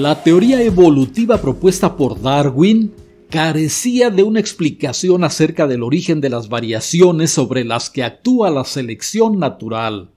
La teoría evolutiva propuesta por Darwin carecía de una explicación acerca del origen de las variaciones sobre las que actúa la selección natural.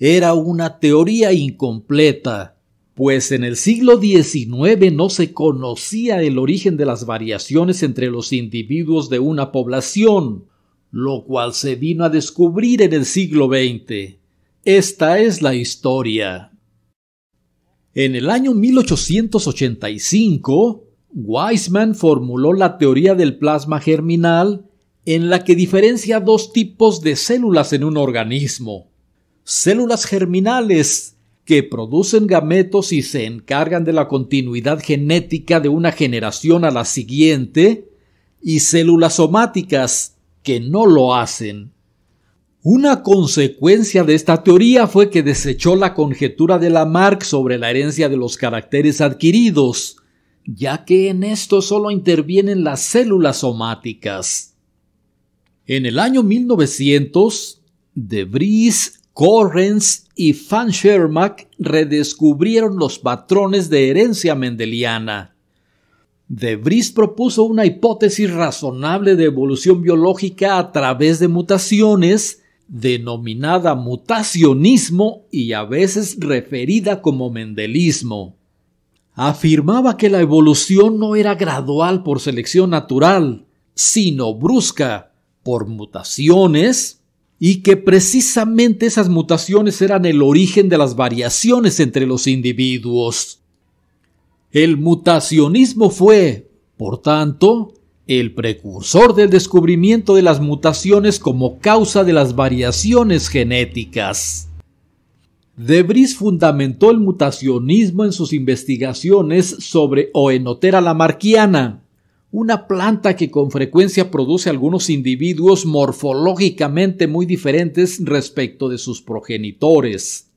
Era una teoría incompleta, pues en el siglo XIX no se conocía el origen de las variaciones entre los individuos de una población, lo cual se vino a descubrir en el siglo XX. Esta es la historia. En el año 1885, Weismann formuló la teoría del plasma germinal en la que diferencia dos tipos de células en un organismo. Células germinales, que producen gametos y se encargan de la continuidad genética de una generación a la siguiente, y células somáticas, que no lo hacen. Una consecuencia de esta teoría fue que desechó la conjetura de Lamarck sobre la herencia de los caracteres adquiridos, ya que en esto solo intervienen las células somáticas. En el año 1900, De Vries, Correns y Van Schermack redescubrieron los patrones de herencia mendeliana. De Vries propuso una hipótesis razonable de evolución biológica a través de mutaciones denominada mutacionismo y a veces referida como mendelismo. Afirmaba que la evolución no era gradual por selección natural, sino brusca por mutaciones y que precisamente esas mutaciones eran el origen de las variaciones entre los individuos. El mutacionismo fue, por tanto, el precursor del descubrimiento de las mutaciones como causa de las variaciones genéticas. De Vries fundamentó el mutacionismo en sus investigaciones sobre Oenotera lamarquiana, una planta que con frecuencia produce algunos individuos morfológicamente muy diferentes respecto de sus progenitores.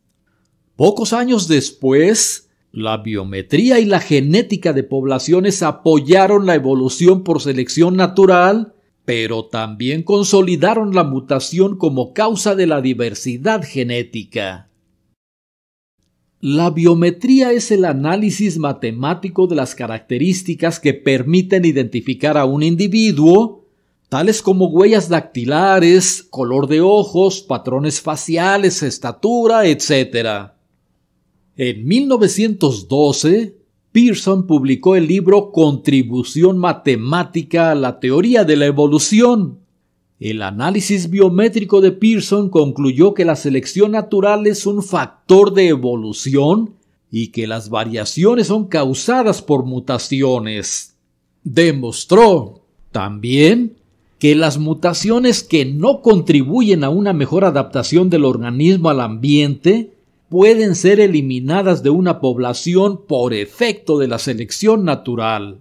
Pocos años después, la biometría y la genética de poblaciones apoyaron la evolución por selección natural, pero también consolidaron la mutación como causa de la diversidad genética. La biometría es el análisis matemático de las características que permiten identificar a un individuo, tales como huellas dactilares, color de ojos, patrones faciales, estatura, etc. En 1912, Pearson publicó el libro Contribución Matemática a la Teoría de la Evolución. El análisis biométrico de Pearson concluyó que la selección natural es un factor de evolución y que las variaciones son causadas por mutaciones. Demostró también que las mutaciones que no contribuyen a una mejor adaptación del organismo al ambiente pueden ser eliminadas de una población por efecto de la selección natural.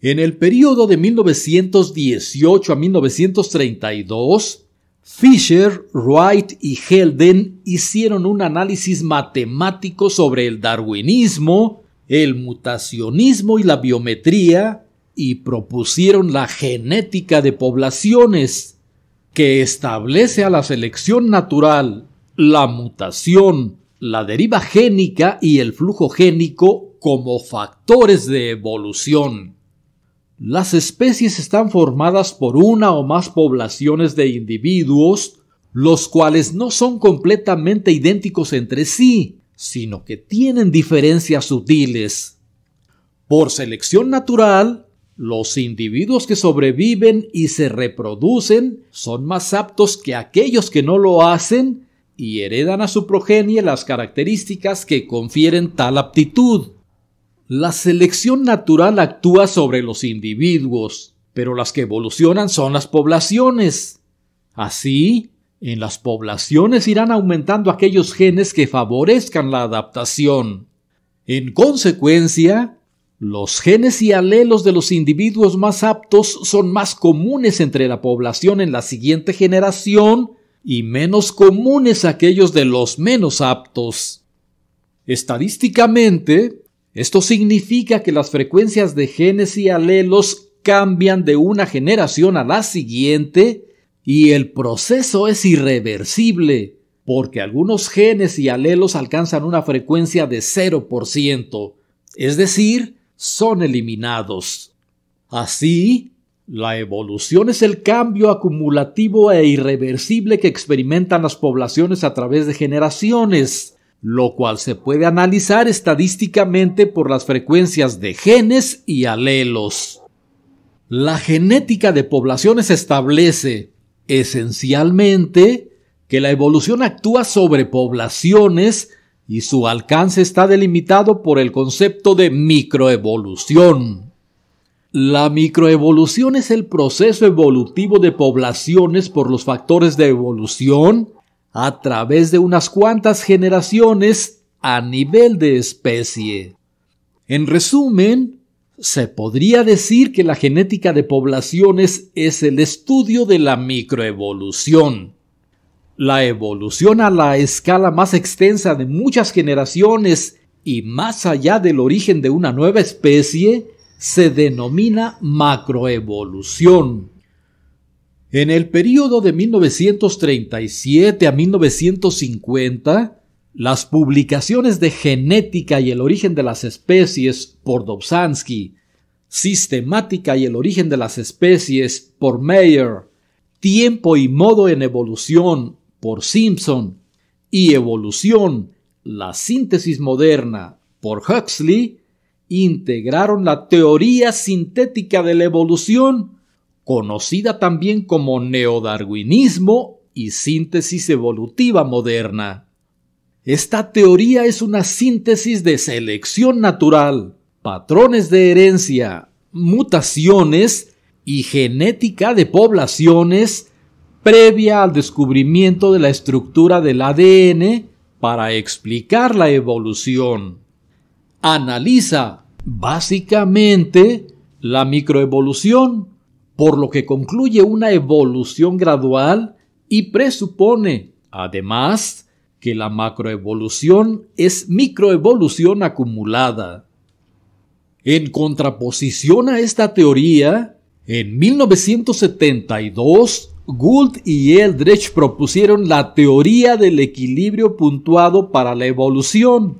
En el periodo de 1918 a 1932, Fisher, Wright y Helden hicieron un análisis matemático sobre el darwinismo, el mutacionismo y la biometría y propusieron la genética de poblaciones que establece a la selección natural, la mutación, la deriva génica y el flujo génico como factores de evolución. Las especies están formadas por una o más poblaciones de individuos, los cuales no son completamente idénticos entre sí, sino que tienen diferencias sutiles. Por selección natural, los individuos que sobreviven y se reproducen son más aptos que aquellos que no lo hacen y heredan a su progenie las características que confieren tal aptitud. La selección natural actúa sobre los individuos, pero las que evolucionan son las poblaciones. Así, en las poblaciones irán aumentando aquellos genes que favorezcan la adaptación. En consecuencia, los genes y alelos de los individuos más aptos son más comunes entre la población en la siguiente generación y menos comunes aquellos de los menos aptos. Estadísticamente, esto significa que las frecuencias de genes y alelos cambian de una generación a la siguiente y el proceso es irreversible, porque algunos genes y alelos alcanzan una frecuencia de 0%, es decir, son eliminados. Así, la evolución es el cambio acumulativo e irreversible que experimentan las poblaciones a través de generaciones, lo cual se puede analizar estadísticamente por las frecuencias de genes y alelos. La genética de poblaciones establece, esencialmente, que la evolución actúa sobre poblaciones y su alcance está delimitado por el concepto de microevolución. La microevolución es el proceso evolutivo de poblaciones por los factores de evolución a través de unas cuantas generaciones a nivel de especie. En resumen, se podría decir que la genética de poblaciones es el estudio de la microevolución. La evolución a la escala más extensa de muchas generaciones y más allá del origen de una nueva especie se denomina macroevolución. En el periodo de 1937 a 1950, las publicaciones de Genética y el origen de las especies por Dobzhansky, Sistemática y el origen de las especies por Mayer, Tiempo y modo en evolución por Simpson y Evolución, la síntesis moderna por Huxley, integraron la teoría sintética de la evolución, conocida también como neodarwinismo y síntesis evolutiva moderna. Esta teoría es una síntesis de selección natural, patrones de herencia, mutaciones y genética de poblaciones previa al descubrimiento de la estructura del ADN para explicar la evolución. Analiza básicamente la microevolución, por lo que concluye una evolución gradual y presupone, además, que la macroevolución es microevolución acumulada. En contraposición a esta teoría, en 1972 Gould y Eldredge propusieron la teoría del equilibrio puntuado para la evolución.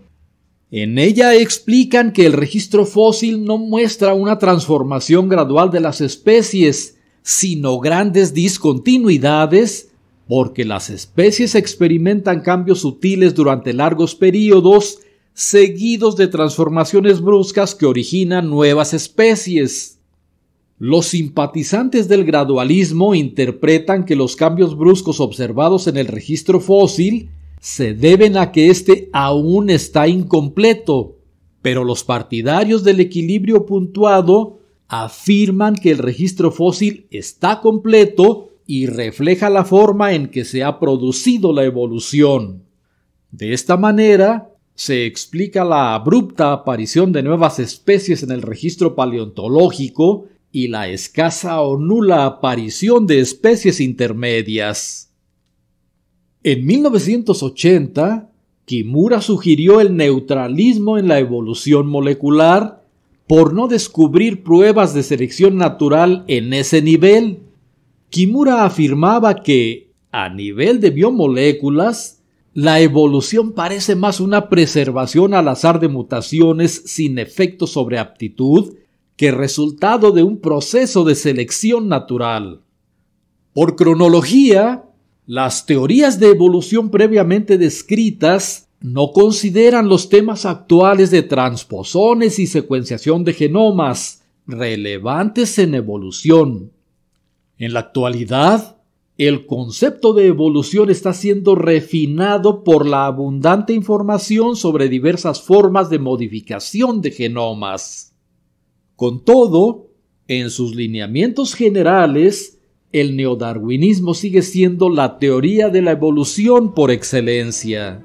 En ella explican que el registro fósil no muestra una transformación gradual de las especies, sino grandes discontinuidades, porque las especies experimentan cambios sutiles durante largos periodos, seguidos de transformaciones bruscas que originan nuevas especies. Los simpatizantes del gradualismo interpretan que los cambios bruscos observados en el registro fósil se deben a que éste aún está incompleto, pero los partidarios del equilibrio puntuado afirman que el registro fósil está completo y refleja la forma en que se ha producido la evolución. De esta manera, se explica la abrupta aparición de nuevas especies en el registro paleontológico y la escasa o nula aparición de especies intermedias. En 1980, Kimura sugirió el neutralismo en la evolución molecular por no descubrir pruebas de selección natural en ese nivel. Kimura afirmaba que, a nivel de biomoléculas, la evolución parece más una preservación al azar de mutaciones sin efecto sobre aptitud que resultado de un proceso de selección natural. Por cronología, las teorías de evolución previamente descritas no consideran los temas actuales de transposones y secuenciación de genomas relevantes en evolución. En la actualidad, el concepto de evolución está siendo refinado por la abundante información sobre diversas formas de modificación de genomas. Con todo, en sus lineamientos generales, el neodarwinismo sigue siendo la teoría de la evolución por excelencia.